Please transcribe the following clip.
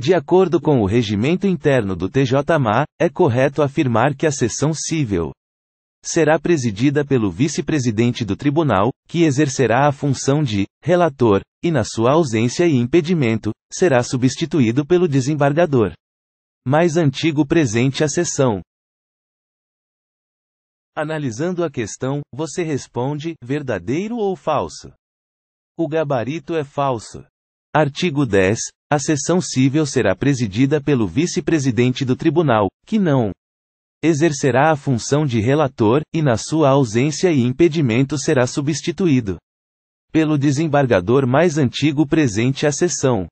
De acordo com o regimento interno do TJMA, é correto afirmar que a sessão civil será presidida pelo vice-presidente do tribunal, que exercerá a função de relator, e na sua ausência e impedimento, será substituído pelo desembargador mais antigo presente à sessão. Analisando a questão, você responde: verdadeiro ou falso? O gabarito é falso. Artigo 10, a sessão civil será presidida pelo vice-presidente do tribunal, que não exercerá a função de relator, e na sua ausência e impedimento será substituído pelo desembargador mais antigo presente à sessão.